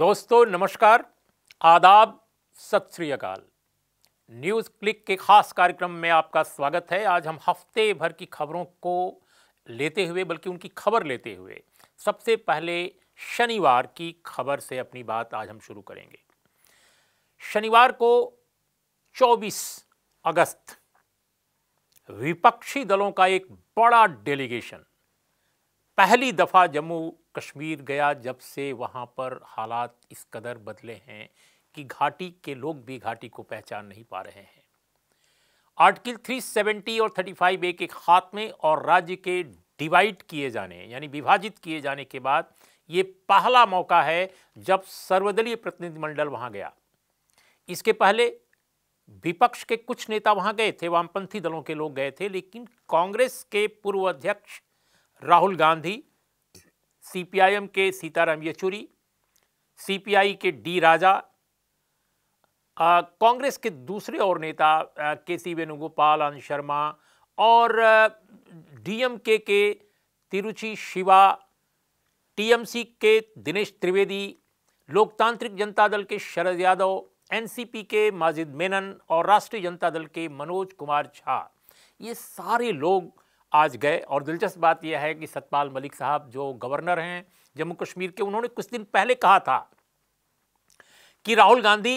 दोस्तों नमस्कार आदाब सत श्री अकाल न्यूज़ क्लिक के ख़ास कार्यक्रम में आपका स्वागत है आज हम हफ्ते भर की खबरों को लेते हुए बल्कि उनकी खबर लेते हुए सबसे पहले शनिवार की खबर से अपनी बात आज हम शुरू करेंगे शनिवार को 24 अगस्त विपक्षी दलों का एक बड़ा डेलीगेशन पहली दफ़ा जम्मू कश्मीर गया जब से वहाँ पर हालात इस कदर बदले हैं कि घाटी के लोग भी घाटी को पहचान नहीं पा रहे हैं आर्टिकल 370 और 35 ए के खात्मे और राज्य के डिवाइड किए जाने यानी विभाजित किए जाने के बाद ये पहला मौका है जब सर्वदलीय प्रतिनिधिमंडल वहाँ गया इसके पहले विपक्ष के कुछ नेता वहाँ गए थे वामपंथी दलों के लोग गए थे लेकिन कांग्रेस के पूर्व अध्यक्ष राहुल गांधी सीपीआईएम के सीताराम येचुरी सीपीआई के डी राजा कांग्रेस के दूसरे और नेता के सी वेणुगोपाल आनंद शर्मा और डीएमके के तिरुचि शिवा टीएमसी के दिनेश त्रिवेदी लोकतांत्रिक जनता दल के शरद यादव एनसीपी के माजिद मेनन और राष्ट्रीय जनता दल के मनोज कुमार झा ये सारे लोग आज गए और दिलचस्प बात यह है कि सतपाल मलिक साहब जो गवर्नर हैं जम्मू कश्मीर के उन्होंने कुछ दिन पहले कहा था कि राहुल गांधी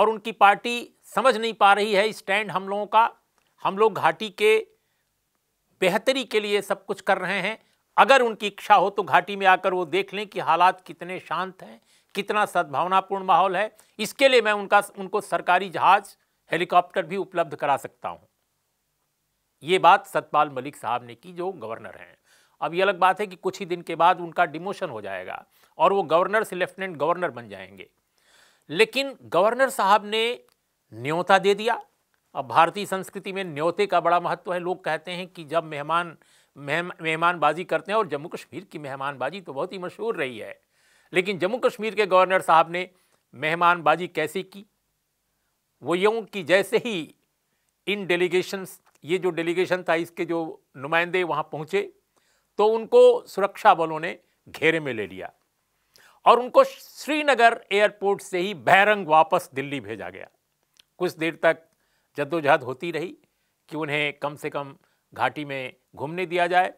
और उनकी पार्टी समझ नहीं पा रही है स्टैंड हम लोगों का हम लोग घाटी के बेहतरी के लिए सब कुछ कर रहे हैं अगर उनकी इच्छा हो तो घाटी में आकर वो देख लें कि हालात कितने शांत हैं कितना सद्भावनापूर्ण माहौल है इसके लिए मैं उनका उनको सरकारी जहाज़ हेलीकॉप्टर भी उपलब्ध करा सकता हूँ ये बात सतपाल मलिक साहब ने की जो गवर्नर हैं अब ये अलग बात है कि कुछ ही दिन के बाद उनका डिमोशन हो जाएगा और वो गवर्नर से लेफ्टिनेंट गवर्नर बन जाएंगे लेकिन गवर्नर साहब ने न्योता दे दिया अब भारतीय संस्कृति में न्योते का बड़ा महत्व है लोग कहते हैं कि जब मेहमान मेहमानबाजी करते हैं और जम्मू कश्मीर की मेहमानबाजी तो बहुत ही मशहूर रही है लेकिन जम्मू कश्मीर के गवर्नर साहब ने मेहमानबाजी कैसे की वो यूँ कि जैसे ही इन डेलीगेशंस ये जो डेलीगेशन था इसके जो नुमाइंदे वहाँ पहुँचे तो उनको सुरक्षा बलों ने घेरे में ले लिया और उनको श्रीनगर एयरपोर्ट से ही बहरंग वापस दिल्ली भेजा गया कुछ देर तक जद्दोजहद होती रही कि उन्हें कम से कम घाटी में घूमने दिया जाए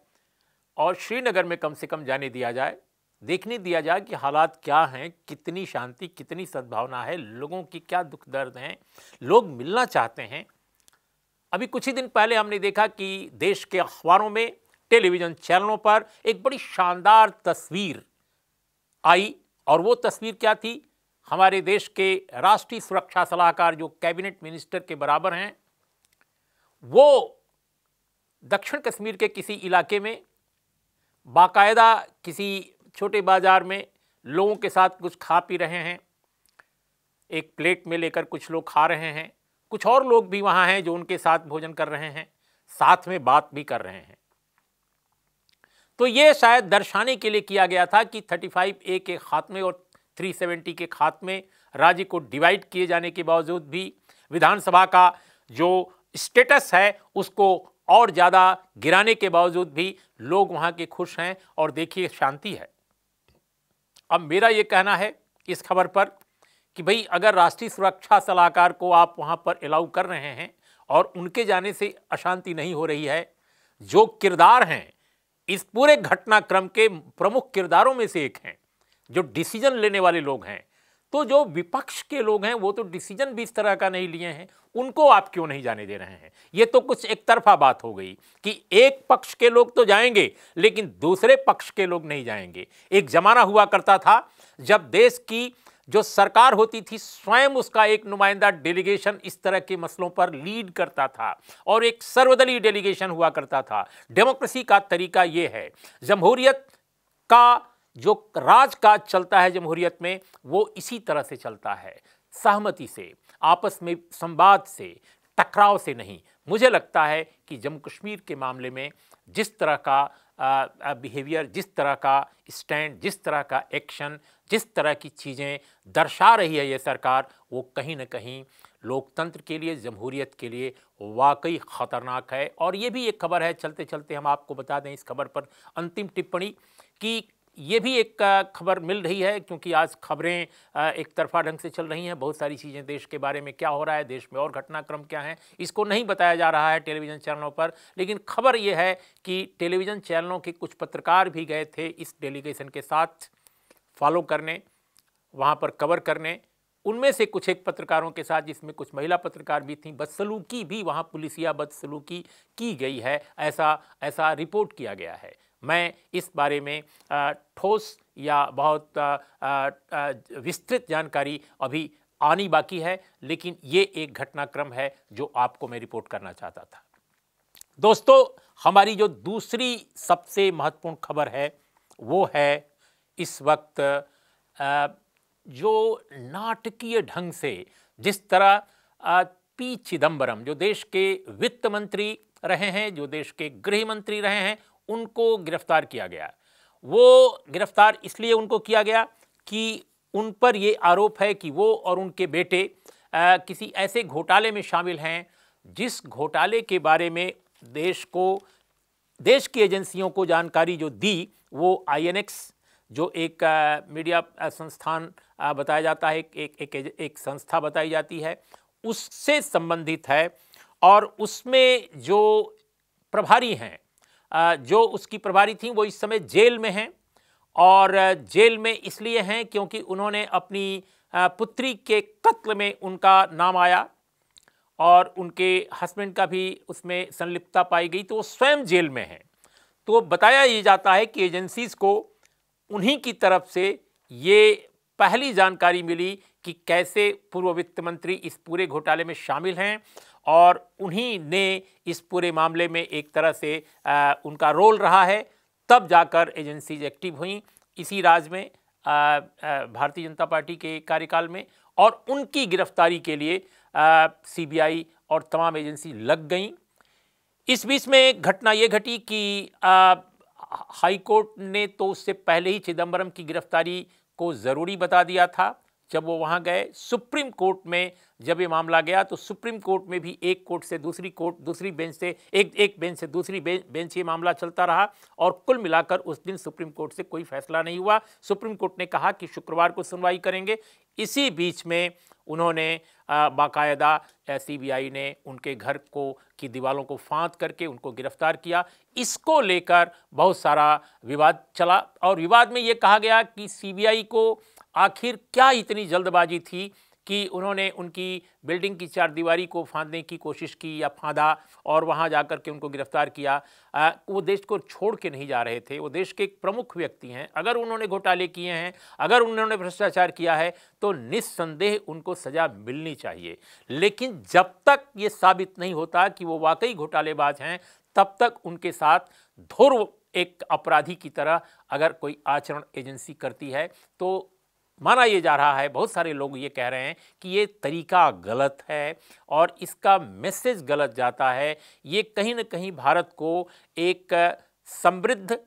और श्रीनगर में कम से कम जाने दिया जाए देखने दिया जाए कि हालात क्या हैं कितनी शांति कितनी सद्भावना है लोगों की क्या दुख दर्द हैं लोग मिलना चाहते हैं अभी कुछ ही दिन पहले हमने देखा कि देश के अखबारों में टेलीविज़न चैनलों पर एक बड़ी शानदार तस्वीर आई और वो तस्वीर क्या थी हमारे देश के राष्ट्रीय सुरक्षा सलाहकार जो कैबिनेट मिनिस्टर के बराबर हैं वो दक्षिण कश्मीर के किसी इलाके में बाकायदा किसी छोटे बाजार में लोगों के साथ कुछ खा पी रहे हैं एक प्लेट में लेकर कुछ लोग खा रहे हैं कुछ और लोग भी वहां हैं जो उनके साथ भोजन कर रहे हैं साथ में बात भी कर रहे हैं तो ये शायद दर्शाने के लिए किया गया था कि 35 ए के खात्मे और 370 के खात्मे राज्य को डिवाइड किए जाने के बावजूद भी विधानसभा का जो स्टेटस है उसको और ज़्यादा गिराने के बावजूद भी लोग वहां के खुश हैं और देखिए शांति है अब मेरा यह कहना है इस खबर पर कि भाई अगर राष्ट्रीय सुरक्षा सलाहकार को आप वहाँ पर अलाउ कर रहे हैं और उनके जाने से अशांति नहीं हो रही है जो किरदार हैं इस पूरे घटनाक्रम के प्रमुख किरदारों में से एक हैं जो डिसीजन लेने वाले लोग हैं तो जो विपक्ष के लोग हैं वो तो डिसीजन भी इस तरह का नहीं लिए हैं उनको आप क्यों नहीं जाने दे रहे हैं ये तो कुछ एक तरफा बात हो गई कि एक पक्ष के लोग तो जाएंगे लेकिन दूसरे पक्ष के लोग नहीं जाएंगे एक ज़माना हुआ करता था जब देश की जो सरकार होती थी स्वयं उसका एक नुमाइंदा डेलीगेशन इस तरह के मसलों पर लीड करता था और एक सर्वदलीय डेलीगेशन हुआ करता था डेमोक्रेसी का तरीका यह है जमहूरियत का जो राज का चलता है जमहूरियत में वो इसी तरह से चलता है सहमति से आपस में संवाद से टकराव से नहीं मुझे लगता है कि जम्मू कश्मीर के मामले में जिस तरह का बिहेवियर जिस तरह का स्टैंड जिस तरह का एक्शन जिस तरह की चीज़ें दर्शा रही है ये सरकार वो कहीं ना कहीं लोकतंत्र के लिए जमहूरियत के लिए वाकई ख़तरनाक है और ये भी एक खबर है चलते चलते हम आपको बता दें इस खबर पर अंतिम टिप्पणी कि ये भी एक खबर मिल रही है क्योंकि आज खबरें एक तरफा ढंग से चल रही हैं बहुत सारी चीज़ें देश के बारे में क्या हो रहा है देश में और घटनाक्रम क्या है इसको नहीं बताया जा रहा है टेलीविज़न चैनलों पर लेकिन खबर ये है कि टेलीविज़न चैनलों के कुछ पत्रकार भी गए थे इस डेलीगेशन के साथ फॉलो करने वहाँ पर कवर करने उनमें से कुछ एक पत्रकारों के साथ जिसमें कुछ महिला पत्रकार भी थीं बदसलूकी भी वहाँ पुलिसिया बदसलूकी की गई है ऐसा ऐसा रिपोर्ट किया गया है मैं इस बारे में ठोस या बहुत विस्तृत जानकारी अभी आनी बाकी है लेकिन ये एक घटनाक्रम है जो आपको मैं रिपोर्ट करना चाहता था दोस्तों हमारी जो दूसरी सबसे महत्वपूर्ण खबर है वो है इस वक्त जो नाटकीय ढंग से जिस तरह पी चिदम्बरम जो देश के वित्त मंत्री रहे हैं जो देश के गृह मंत्री रहे हैं उनको गिरफ्तार किया गया वो गिरफ्तार इसलिए उनको किया गया कि उन पर ये आरोप है कि वो और उनके बेटे आ, किसी ऐसे घोटाले में शामिल हैं जिस घोटाले के बारे में देश को देश की एजेंसियों को जानकारी जो दी वो आईएनएक्स जो एक आ, मीडिया संस्थान आ, बताया जाता है एक एक, एक एक संस्था बताई जाती है उससे संबंधित है और उसमें जो प्रभारी हैं जो उसकी प्रभारी थी वो इस समय जेल में हैं और जेल में इसलिए हैं क्योंकि उन्होंने अपनी पुत्री के कत्ल में उनका नाम आया और उनके हस्बैंड का भी उसमें संलिप्तता पाई गई तो वो स्वयं जेल में हैं तो बताया ये जाता है कि एजेंसीज़ को उन्हीं की तरफ से ये पहली जानकारी मिली कि कैसे पूर्व वित्त मंत्री इस पूरे घोटाले में शामिल हैं और उन्हीं ने इस पूरे मामले में एक तरह से आ, उनका रोल रहा है तब जाकर एजेंसीज एक्टिव हुई इसी राज में भारतीय जनता पार्टी के कार्यकाल में और उनकी गिरफ्तारी के लिए सीबीआई और तमाम एजेंसी लग गई इस बीच में घटना ये घटी कि हाईकोर्ट ने तो उससे पहले ही चिदम्बरम की गिरफ्तारी को ज़रूरी बता दिया था जब वो वहाँ गए सुप्रीम कोर्ट में जब ये मामला गया तो सुप्रीम कोर्ट में भी एक कोर्ट से दूसरी कोर्ट दूसरी बेंच से एक एक बेंच से दूसरी बेंच बेंच ये मामला चलता रहा और कुल मिलाकर उस दिन सुप्रीम कोर्ट से कोई फैसला नहीं हुआ सुप्रीम कोर्ट ने कहा कि शुक्रवार को सुनवाई करेंगे इसी बीच में उन्होंने बाकायदा सीबीआई ने उनके घर को की दीवारों को फाँद करके उनको गिरफ्तार किया इसको लेकर बहुत सारा विवाद चला और विवाद में ये कहा गया कि सीबीआई को आखिर क्या इतनी जल्दबाजी थी कि उन्होंने उनकी बिल्डिंग की चार दीवारी को फांदने की कोशिश की या फांदा और वहाँ जा कर के उनको गिरफ्तार किया आ, वो देश को छोड़ के नहीं जा रहे थे वो देश के एक प्रमुख व्यक्ति हैं अगर उन्होंने घोटाले किए हैं अगर उन्होंने भ्रष्टाचार किया है तो निस्संदेह उनको सज़ा मिलनी चाहिए लेकिन जब तक ये साबित नहीं होता कि वो वाकई घोटालेबाज हैं तब तक उनके साथ धुर एक अपराधी की तरह अगर कोई आचरण एजेंसी करती है तो माना ये जा रहा है बहुत सारे लोग ये कह रहे हैं कि ये तरीका गलत है और इसका मैसेज गलत जाता है ये कहीं ना कहीं भारत को एक समृद्ध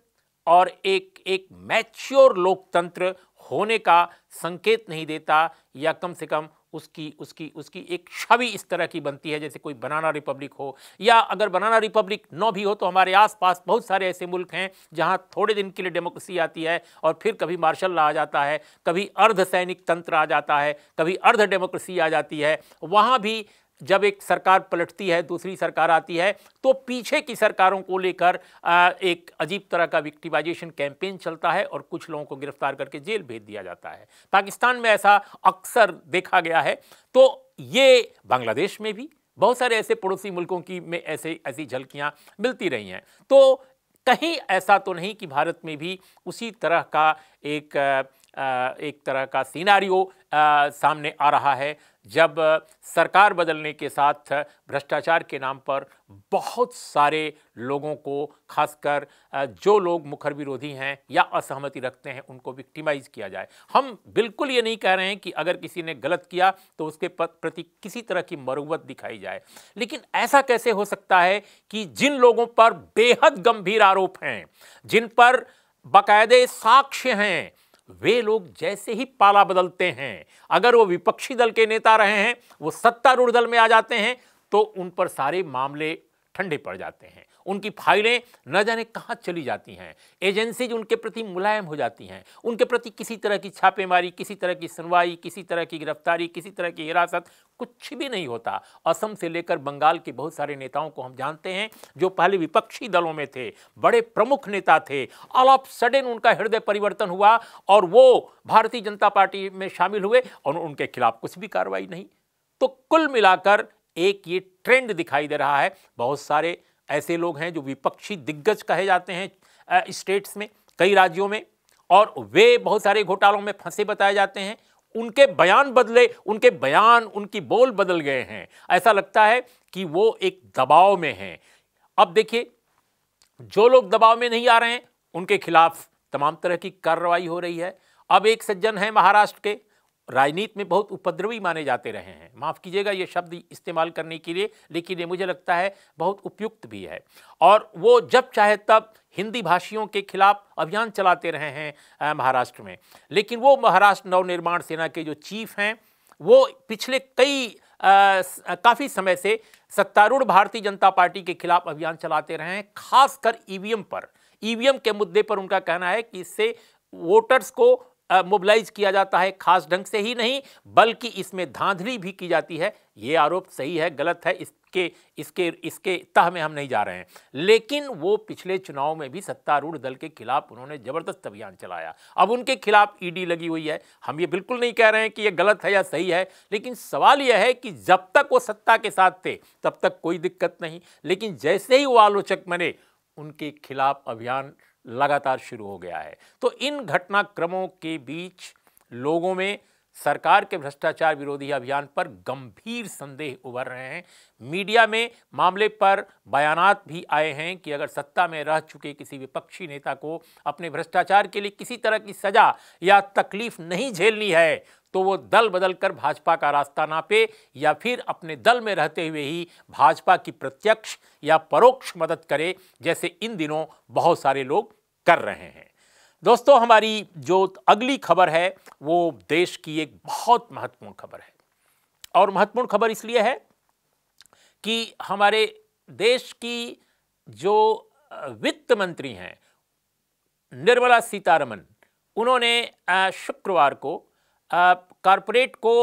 और एक एक मैच्योर लोकतंत्र होने का संकेत नहीं देता या कम से कम उसकी उसकी उसकी एक छवि इस तरह की बनती है जैसे कोई बनाना रिपब्लिक हो या अगर बनाना रिपब्लिक न भी हो तो हमारे आसपास बहुत सारे ऐसे मुल्क हैं जहां थोड़े दिन के लिए डेमोक्रेसी आती है और फिर कभी मार्शल ला आ जाता है कभी अर्ध सैनिक तंत्र आ जाता है कभी अर्ध डेमोक्रेसी आ जाती है वहाँ भी जब एक सरकार पलटती है दूसरी सरकार आती है तो पीछे की सरकारों को लेकर एक अजीब तरह का विक्टिमाइजेशन कैंपेन चलता है और कुछ लोगों को गिरफ्तार करके जेल भेज दिया जाता है पाकिस्तान में ऐसा अक्सर देखा गया है तो ये बांग्लादेश में भी बहुत सारे ऐसे पड़ोसी मुल्कों की में ऐसे ऐसी झलकियाँ मिलती रही हैं तो कहीं ऐसा तो नहीं कि भारत में भी उसी तरह का एक एक तरह का सीनारियो सामने आ रहा है जब सरकार बदलने के साथ भ्रष्टाचार के नाम पर बहुत सारे लोगों को खासकर जो लोग मुखर विरोधी हैं या असहमति रखते हैं उनको विक्टिमाइज किया जाए हम बिल्कुल ये नहीं कह रहे हैं कि अगर किसी ने गलत किया तो उसके प्रति किसी तरह की मरुवत दिखाई जाए लेकिन ऐसा कैसे हो सकता है कि जिन लोगों पर बेहद गंभीर आरोप हैं जिन पर बाकायदे साक्ष्य हैं वे लोग जैसे ही पाला बदलते हैं अगर वो विपक्षी दल के नेता रहे हैं वो सत्तारूढ़ दल में आ जाते हैं तो उन पर सारे मामले ठंडे पड़ जाते हैं उनकी फाइलें न जाने कहाँ चली जाती हैं एजेंसीज उनके प्रति मुलायम हो जाती हैं उनके प्रति किसी तरह की छापेमारी किसी तरह की सुनवाई किसी तरह की गिरफ्तारी किसी तरह की हिरासत कुछ भी नहीं होता असम से लेकर बंगाल के बहुत सारे नेताओं को हम जानते हैं जो पहले विपक्षी दलों में थे बड़े प्रमुख नेता थे ऑल ऑफ सडन उनका हृदय परिवर्तन हुआ और वो भारतीय जनता पार्टी में शामिल हुए और उनके खिलाफ कुछ भी कार्रवाई नहीं तो कुल मिलाकर एक ये ट्रेंड दिखाई दे रहा है बहुत सारे ऐसे लोग हैं जो विपक्षी दिग्गज कहे जाते हैं स्टेट्स में कई राज्यों में और वे बहुत सारे घोटालों में फंसे बताए जाते हैं उनके बयान बदले उनके बयान उनकी बोल बदल गए हैं ऐसा लगता है कि वो एक दबाव में हैं अब देखिए जो लोग दबाव में नहीं आ रहे हैं उनके खिलाफ तमाम तरह की कार्रवाई हो रही है अब एक सज्जन है महाराष्ट्र के राजनीति में बहुत उपद्रवी माने जाते रहे हैं माफ़ कीजिएगा ये शब्द इस्तेमाल करने के लिए लेकिन ये मुझे लगता है बहुत उपयुक्त भी है और वो जब चाहे तब हिंदी भाषियों के खिलाफ अभियान चलाते रहे हैं महाराष्ट्र में लेकिन वो महाराष्ट्र नवनिर्माण सेना के जो चीफ हैं वो पिछले कई काफ़ी समय से सत्तारूढ़ भारतीय जनता पार्टी के खिलाफ अभियान चलाते रहे हैं खासकर ईवीएम पर ईवीएम के मुद्दे पर उनका कहना है कि इससे वोटर्स को मोबिलाइज किया जाता है खास ढंग से ही नहीं बल्कि इसमें धांधली भी की जाती है ये आरोप सही है गलत है इसके इसके इसके तह में हम नहीं जा रहे हैं लेकिन वो पिछले चुनाव में भी सत्तारूढ़ दल के खिलाफ उन्होंने ज़बरदस्त अभियान चलाया अब उनके खिलाफ ईडी लगी हुई है हम ये बिल्कुल नहीं कह रहे हैं कि ये गलत है या सही है लेकिन सवाल यह है कि जब तक वो सत्ता के साथ थे तब तक कोई दिक्कत नहीं लेकिन जैसे ही वो आलोचक बने उनके खिलाफ अभियान लगातार शुरू हो गया है तो इन घटनाक्रमों के बीच लोगों में सरकार के भ्रष्टाचार विरोधी अभियान पर गंभीर संदेह उभर रहे हैं मीडिया में मामले पर बयानात भी आए हैं कि अगर सत्ता में रह चुके किसी विपक्षी नेता को अपने भ्रष्टाचार के लिए किसी तरह की सजा या तकलीफ नहीं झेलनी है तो वो दल बदल कर भाजपा का रास्ता नापे या फिर अपने दल में रहते हुए ही भाजपा की प्रत्यक्ष या परोक्ष मदद करे जैसे इन दिनों बहुत सारे लोग कर रहे हैं दोस्तों हमारी जो अगली खबर है वो देश की एक बहुत महत्वपूर्ण खबर है और महत्वपूर्ण खबर इसलिए है कि हमारे देश की जो वित्त मंत्री हैं निर्मला सीतारमन उन्होंने शुक्रवार को कॉरपोरेट को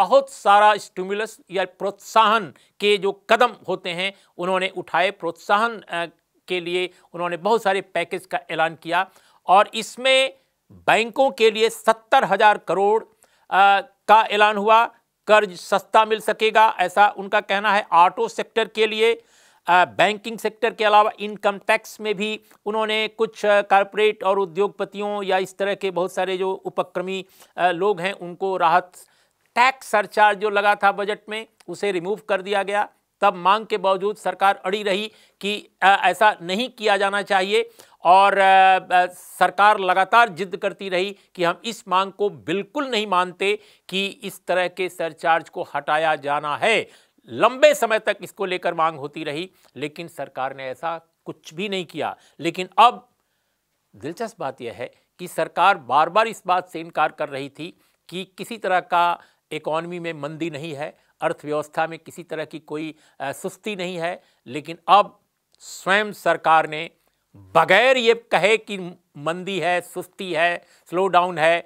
बहुत सारा स्टिमुलस या प्रोत्साहन के जो कदम होते हैं उन्होंने उठाए प्रोत्साहन के लिए उन्होंने बहुत सारे पैकेज का ऐलान किया और इसमें बैंकों के लिए सत्तर हज़ार करोड़ आ, का ऐलान हुआ कर्ज सस्ता मिल सकेगा ऐसा उनका कहना है ऑटो सेक्टर के लिए आ, बैंकिंग सेक्टर के अलावा इनकम टैक्स में भी उन्होंने कुछ कॉरपोरेट और उद्योगपतियों या इस तरह के बहुत सारे जो उपक्रमी आ, लोग हैं उनको राहत टैक्स सरचार्ज जो लगा था बजट में उसे रिमूव कर दिया गया तब मांग के बावजूद सरकार अड़ी रही कि ऐसा नहीं किया जाना चाहिए और सरकार लगातार जिद करती रही कि हम इस मांग को बिल्कुल नहीं मानते कि इस तरह के सरचार्ज को हटाया जाना है लंबे समय तक इसको लेकर मांग होती रही लेकिन सरकार ने ऐसा कुछ भी नहीं किया लेकिन अब दिलचस्प बात यह है कि सरकार बार बार इस बात से इनकार कर रही थी कि किसी तरह का इकॉनमी में मंदी नहीं है अर्थव्यवस्था में किसी तरह की कोई सुस्ती नहीं है लेकिन अब स्वयं सरकार ने बगैर ये कहे कि मंदी है सुस्ती है स्लो डाउन है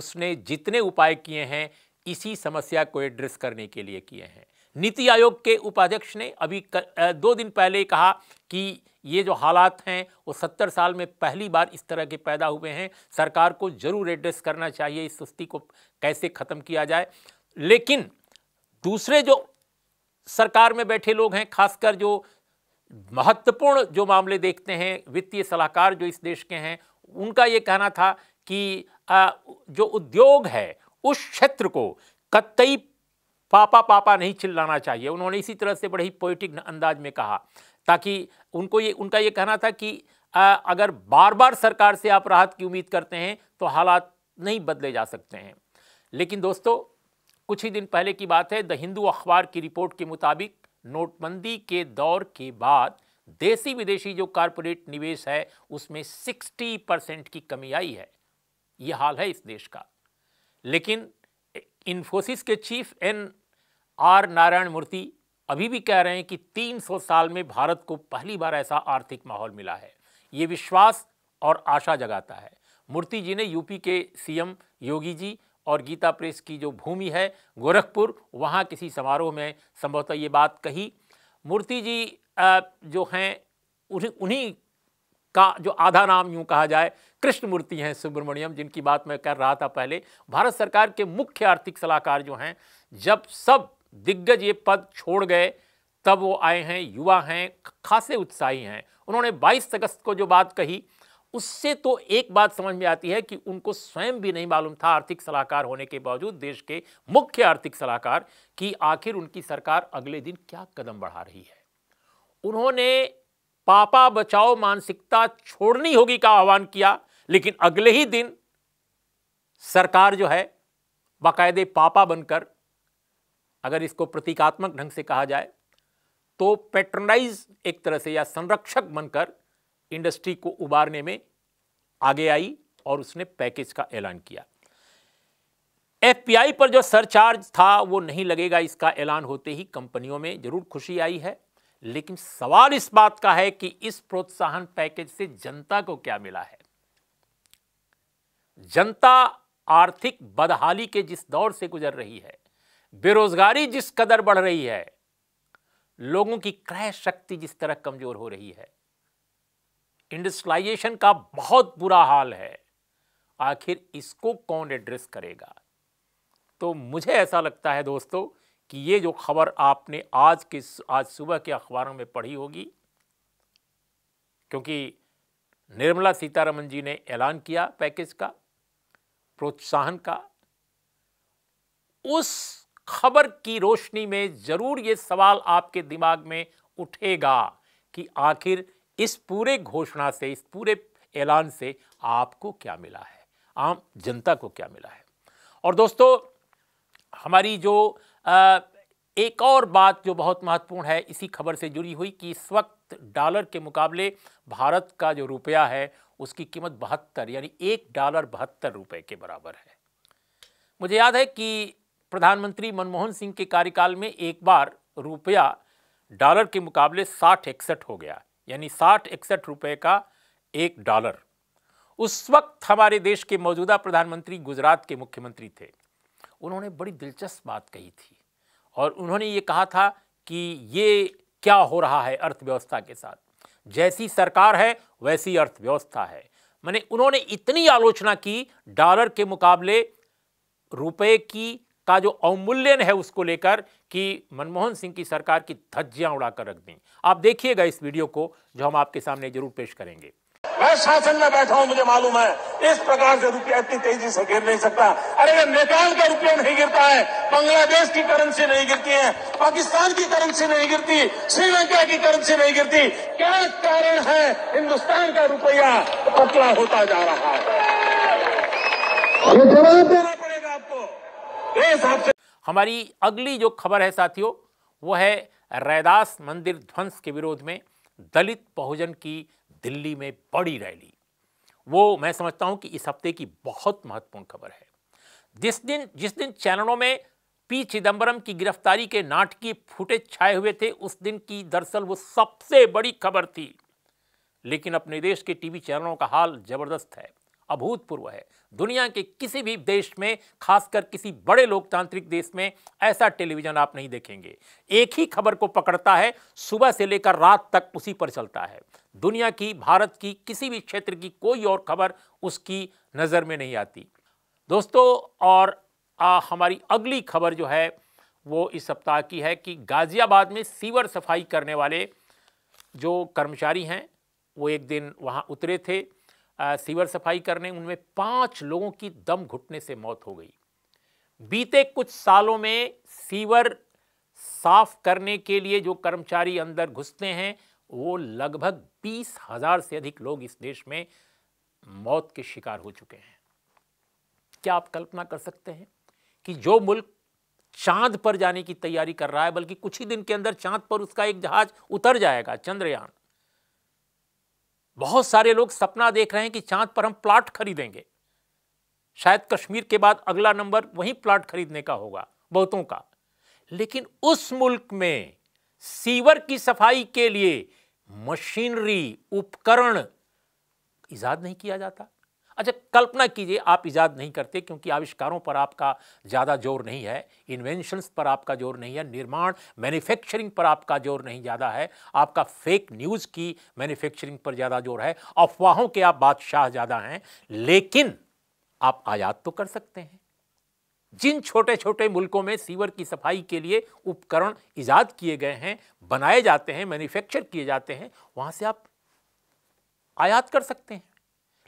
उसने जितने उपाय किए हैं इसी समस्या को एड्रेस करने के लिए किए हैं नीति आयोग के उपाध्यक्ष ने अभी कर, दो दिन पहले कहा कि ये जो हालात हैं वो सत्तर साल में पहली बार इस तरह के पैदा हुए हैं सरकार को जरूर एड्रेस करना चाहिए इस सुस्ती को कैसे ख़त्म किया जाए लेकिन दूसरे जो सरकार में बैठे लोग हैं खासकर जो महत्वपूर्ण जो मामले देखते हैं वित्तीय सलाहकार जो इस देश के हैं उनका ये कहना था कि आ, जो उद्योग है उस क्षेत्र को कतई पापा पापा नहीं चिल्लाना चाहिए उन्होंने इसी तरह से बड़े ही पोइटिक अंदाज में कहा ताकि उनको ये उनका ये कहना था कि आ, अगर बार बार सरकार से आप राहत की उम्मीद करते हैं तो हालात नहीं बदले जा सकते हैं लेकिन दोस्तों कुछ ही दिन पहले की बात है द हिंदू अखबार की रिपोर्ट के मुताबिक नोटबंदी के दौर के बाद देसी विदेशी जो कारपोरेट निवेश है उसमें 60 परसेंट की कमी आई है यह हाल है इस देश का लेकिन इन्फोसिस के chief N R Narayana Murthy अभी भी कह रहे हैं कि 300 साल में भारत को पहली बार ऐसा आर्थिक माहौल मिला है ये विश्वास और आशा जगाता है मूर्ति जी ने यूपी के सीएम योगी जी और गीता प्रेस की जो भूमि है गोरखपुर वहाँ किसी समारोह में संभवतः ये बात कही मूर्ति जी जो हैं उन्हीं उन्हीं का जो आधा नाम यूँ कहा जाए कृष्ण मूर्ति हैं सुब्रमण्यम जिनकी बात मैं कर रहा था पहले भारत सरकार के मुख्य आर्थिक सलाहकार जो हैं जब सब दिग्गज ये पद छोड़ गए तब वो आए हैं युवा हैं खासे उत्साही हैं उन्होंने 22 अगस्त को जो बात कही उससे तो एक बात समझ में आती है कि उनको स्वयं भी नहीं मालूम था आर्थिक सलाहकार होने के बावजूद देश के मुख्य आर्थिक सलाहकार कि आखिर उनकी सरकार अगले दिन क्या कदम बढ़ा रही है उन्होंने पापा बचाओ मानसिकता छोड़नी होगी का आह्वान किया लेकिन अगले ही दिन सरकार जो है बाकायदे पापा बनकर अगर इसको प्रतीकात्मक ढंग से कहा जाए तो पेट्रोनाइज एक तरह से या संरक्षक बनकर इंडस्ट्री को उबारने में आगे आई और उसने पैकेज का ऐलान किया एफपीआई पर जो सरचार्ज था वो नहीं लगेगा इसका ऐलान होते ही कंपनियों में जरूर खुशी आई है लेकिन सवाल इस बात का है कि इस प्रोत्साहन पैकेज से जनता को क्या मिला है जनता आर्थिक बदहाली के जिस दौर से गुजर रही है बेरोजगारी जिस कदर बढ़ रही है लोगों की क्रय शक्ति जिस तरह कमजोर हो रही है इंडस्ट्रियलाइजेशन का बहुत बुरा हाल है आखिर इसको कौन एड्रेस करेगा तो मुझे ऐसा लगता है दोस्तों कि ये जो खबर आपने आज के आज सुबह के अखबारों में पढ़ी होगी क्योंकि निर्मला सीतारमन जी ने ऐलान किया पैकेज का प्रोत्साहन का उस खबर की रोशनी में ज़रूर ये सवाल आपके दिमाग में उठेगा कि आखिर इस पूरे घोषणा से इस पूरे ऐलान से आपको क्या मिला है आम जनता को क्या मिला है और दोस्तों हमारी जो आ, एक और बात जो बहुत महत्वपूर्ण है इसी खबर से जुड़ी हुई कि इस वक्त डॉलर के मुकाबले भारत का जो रुपया है उसकी कीमत बहत्तर यानी एक डॉलर बहत्तर रुपए के बराबर है मुझे याद है कि प्रधानमंत्री मनमोहन सिंह के कार्यकाल में एक बार रुपया डॉलर के मुकाबले साठ इकसठ हो गया यानी साठ इकसठ रुपये का एक डॉलर उस वक्त हमारे देश के मौजूदा प्रधानमंत्री गुजरात के मुख्यमंत्री थे उन्होंने बड़ी दिलचस्प बात कही थी और उन्होंने ये कहा था कि ये क्या हो रहा है अर्थव्यवस्था के साथ जैसी सरकार है वैसी अर्थव्यवस्था है मैंने उन्होंने इतनी आलोचना की डॉलर के मुकाबले रुपए की का जो अवमूल्यन है उसको लेकर कि मनमोहन सिंह की सरकार की धज्जियां उड़ाकर रख दी आप देखिएगा इस वीडियो को जो हम आपके सामने जरूर पेश करेंगे मैं शासन में बैठा हूं मुझे मालूम है इस प्रकार से रुपया इतनी तेजी से गिर नहीं सकता अरे ये नेपाल का रुपया नहीं गिरता है बांग्लादेश की करेंसी नहीं गिरती है पाकिस्तान की करेंसी नहीं गिरती श्रीलंका की करेंसी नहीं गिरती क्या कारण है हिंदुस्तान का रुपया पतला होता जा रहा है ये जवाब रहे हिसाब से हमारी अगली जो खबर है साथियों वो है रैदास मंदिर ध्वंस के विरोध में दलित बहुजन की दिल्ली में बड़ी रैली वो मैं समझता हूं कि इस हफ्ते की बहुत महत्वपूर्ण खबर है जिस दिन जिस दिन चैनलों में पी चिदम्बरम की गिरफ्तारी के नाटकीय फुटेज छाए हुए थे उस दिन की दरअसल वो सबसे बड़ी खबर थी लेकिन अपने देश के टीवी चैनलों का हाल जबरदस्त है अभूतपूर्व है दुनिया के किसी भी देश में खासकर किसी बड़े लोकतांत्रिक देश में ऐसा टेलीविज़न आप नहीं देखेंगे एक ही खबर को पकड़ता है सुबह से लेकर रात तक उसी पर चलता है दुनिया की भारत की किसी भी क्षेत्र की कोई और खबर उसकी नज़र में नहीं आती दोस्तों और आ, हमारी अगली खबर जो है वो इस सप्ताह की है कि गाज़ियाबाद में सीवर सफाई करने वाले जो कर्मचारी हैं वो एक दिन वहाँ उतरे थे सीवर सफाई करने उनमें पांच लोगों की दम घुटने से मौत हो गई बीते कुछ सालों में सीवर साफ करने के लिए जो कर्मचारी अंदर घुसते हैं वो लगभग बीस हजार से अधिक लोग इस देश में मौत के शिकार हो चुके हैं क्या आप कल्पना कर सकते हैं कि जो मुल्क चांद पर जाने की तैयारी कर रहा है बल्कि कुछ ही दिन के अंदर चांद पर उसका एक जहाज उतर जाएगा चंद्रयान बहुत सारे लोग सपना देख रहे हैं कि चांद पर हम प्लाट खरीदेंगे शायद कश्मीर के बाद अगला नंबर वहीं प्लाट खरीदने का होगा बहुतों का लेकिन उस मुल्क में सीवर की सफाई के लिए मशीनरी उपकरण ईजाद नहीं किया जाता अच्छा कल्पना कीजिए आप ईजाद नहीं करते क्योंकि आविष्कारों पर आपका ज़्यादा जोर नहीं है इन्वेंशंस पर आपका जोर नहीं है निर्माण मैन्युफैक्चरिंग पर आपका जोर नहीं ज़्यादा है आपका फेक न्यूज़ की मैन्युफैक्चरिंग पर ज़्यादा जोर है अफवाहों के आप बादशाह ज़्यादा हैं लेकिन आप आयात तो कर सकते हैं जिन छोटे छोटे मुल्कों में सीवर की सफाई के लिए उपकरण ईजाद किए गए हैं बनाए जाते हैं मैन्युफैक्चर किए जाते हैं वहाँ से आप आयात कर सकते हैं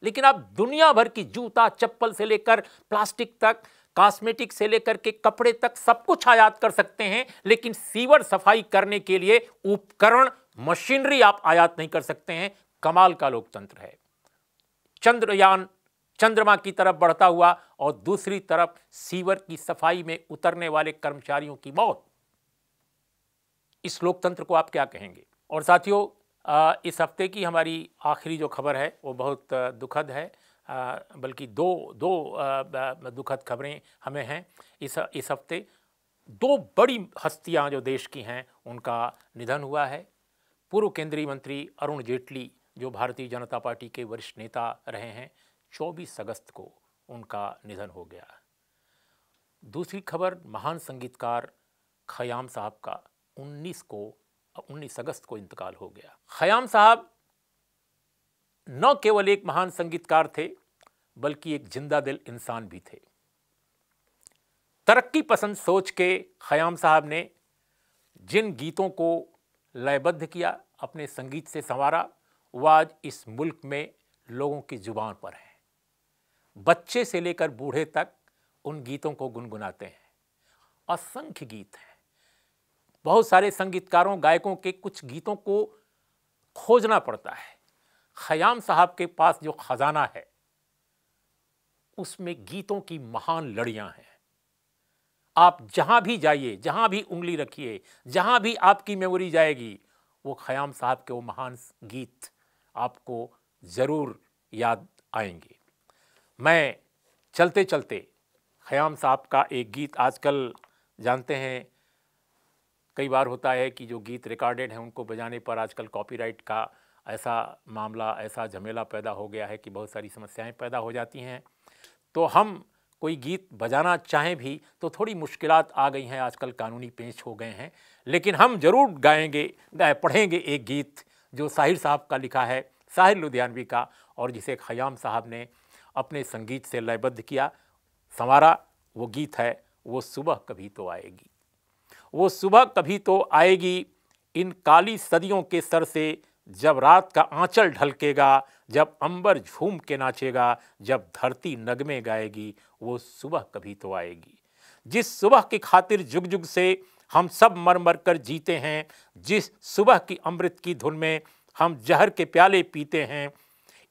लेकिन आप दुनिया भर की जूता चप्पल से लेकर प्लास्टिक तक कॉस्मेटिक से लेकर के कपड़े तक सब कुछ आयात कर सकते हैं लेकिन सीवर सफाई करने के लिए उपकरण मशीनरी आप आयात नहीं कर सकते हैं कमाल का लोकतंत्र है चंद्रयान चंद्रमा की तरफ बढ़ता हुआ और दूसरी तरफ सीवर की सफाई में उतरने वाले कर्मचारियों की मौत इस लोकतंत्र को आप क्या कहेंगे और साथियों इस हफ्ते की हमारी आखिरी जो खबर है वो बहुत दुखद है बल्कि दो दो दुखद खबरें हमें हैं इस इस हफ्ते दो बड़ी हस्तियां जो देश की हैं उनका निधन हुआ है पूर्व केंद्रीय मंत्री अरुण जेटली जो भारतीय जनता पार्टी के वरिष्ठ नेता रहे हैं 24 अगस्त को उनका निधन हो गया दूसरी खबर महान संगीतकार खयाम साहब का 19 को उन्नीस अगस्त को इंतकाल हो गया खयाम साहब न केवल एक महान संगीतकार थे बल्कि एक जिंदा दिल इंसान भी थे तरक्की पसंद सोच के खयाम साहब ने जिन गीतों को लयबद्ध किया अपने संगीत से संवारा वो आज इस मुल्क में लोगों की जुबान पर है बच्चे से लेकर बूढ़े तक उन गीतों को गुनगुनाते हैं असंख्य गीत हैं बहुत सारे संगीतकारों गायकों के कुछ गीतों को खोजना पड़ता है खयाम साहब के पास जो ख़जाना है उसमें गीतों की महान लड़ियां हैं आप जहां भी जाइए जहां भी उंगली रखिए जहां भी आपकी मेमोरी जाएगी वो खयाम साहब के वो महान गीत आपको ज़रूर याद आएंगे मैं चलते चलते खयाम साहब का एक गीत आजकल जानते हैं कई बार होता है कि जो गीत रिकॉर्डेड हैं उनको बजाने पर आजकल कॉपीराइट का ऐसा मामला ऐसा झमेला पैदा हो गया है कि बहुत सारी समस्याएं पैदा हो जाती हैं तो हम कोई गीत बजाना चाहें भी तो थोड़ी मुश्किल आ गई हैं आजकल कानूनी पेश हो गए हैं लेकिन हम ज़रूर गाएंगे गाए पढ़ेंगे एक गीत जो साहिर साहब का लिखा है साहिर लुधियानवी का और जिसे खयाम साहब ने अपने संगीत से लयबद्ध किया संवारा वो गीत है वो सुबह कभी तो आएगी वो सुबह कभी तो आएगी इन काली सदियों के सर से जब रात का आंचल ढलकेगा जब अंबर झूम के नाचेगा जब धरती नगमे गाएगी वो सुबह कभी तो आएगी जिस सुबह की खातिर जुग जुग से हम सब मर मर कर जीते हैं जिस सुबह की अमृत की धुन में हम जहर के प्याले पीते हैं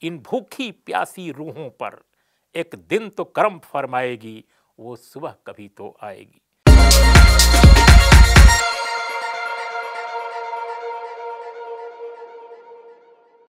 इन भूखी प्यासी रूहों पर एक दिन तो कर्म फरमाएगी वो सुबह कभी तो आएगी